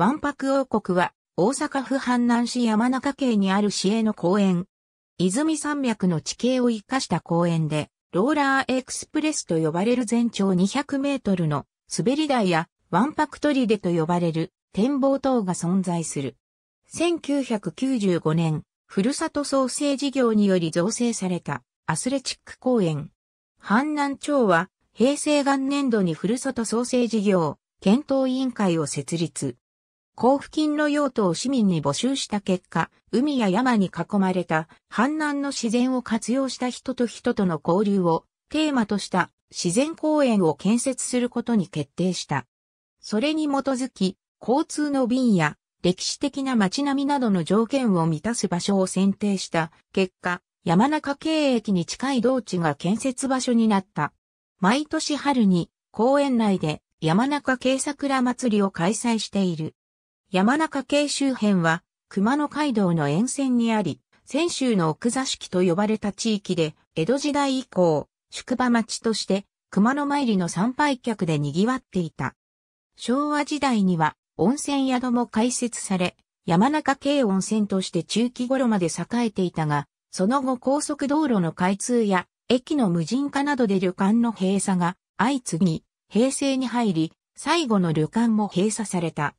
万博王国は、大阪府阪南市山中系にある市営の公園。泉山脈の地形を生かした公園で、ローラーエクスプレスと呼ばれる全長200メートルの滑り台や万博砦と呼ばれる展望塔が存在する。1995年、ふるさと創生事業により造成されたアスレチック公園。阪南町は平成元年度にふるさと創生事業検討委員会を設立。交付金の用途を市民に募集した結果、海や山に囲まれた阪南の自然を活用した人と人との交流をテーマとした自然公園を建設することに決定した。それに基づき、交通の便や歴史的な街並みなどの条件を満たす場所を選定した結果、山中経営駅に近い道地が建設場所になった。毎年春に公園内で山中慶桜祭りを開催している。山中系周辺は、熊野街道の沿線にあり、泉州の奥座敷と呼ばれた地域で、江戸時代以降、宿場町として、熊野参りの参拝客で賑わっていた。昭和時代には、温泉宿も開設され、山中系温泉として中期頃まで栄えていたが、その後高速道路の開通や、駅の無人化などで旅館の閉鎖が相次ぎ、平成に入り、最後の旅館も閉鎖された。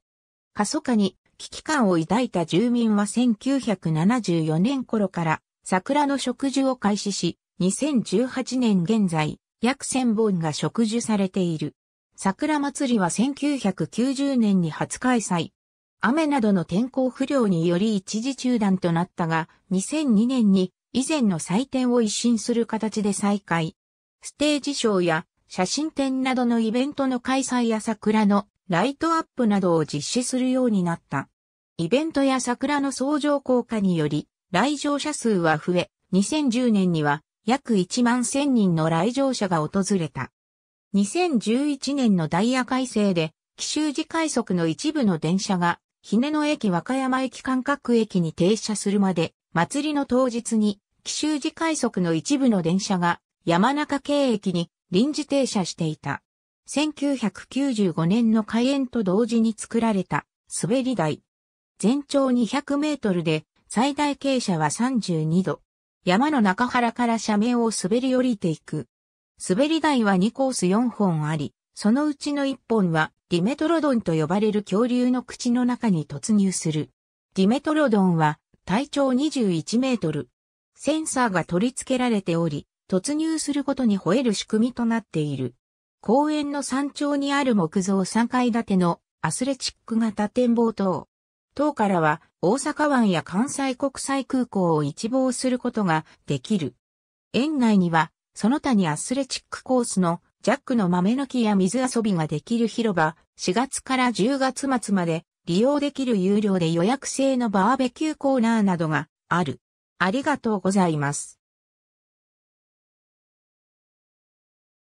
過疎化に危機感を抱いた住民は1974年頃から桜の植樹を開始し、2018年現在、約1000本が植樹されている。桜祭りは1990年に初開催。雨などの天候不良により一時中断となったが、2002年に以前の祭典を一新する形で再開。ステージショーや写真展などのイベントの開催や桜のライトアップなどを実施するようになった。イベントや桜の相乗効果により、来場者数は増え、2010年には約1万1000人の来場者が訪れた。2011年のダイヤ改正で、奇襲時快速の一部の電車が、ね野駅和歌山駅間隔駅に停車するまで、祭りの当日に、奇襲時快速の一部の電車が、山中京駅に臨時停車していた。1995年の開園と同時に作られた滑り台。全長200メートルで最大傾斜は32度。山の中原から斜面を滑り降りていく。滑り台は2コース4本あり、そのうちの1本はディメトロドンと呼ばれる恐竜の口の中に突入する。ディメトロドンは体長21メートル。センサーが取り付けられており、突入するごとに吠える仕組みとなっている。公園の山頂にある木造3階建てのアスレチック型展望塔。塔からは大阪湾や関西国際空港を一望することができる。園内にはその他にアスレチックコースのジャックの豆の木や水遊びができる広場、4月から10月末まで利用できる有料で予約制のバーベキューコーナーなどがある。ありがとうございます。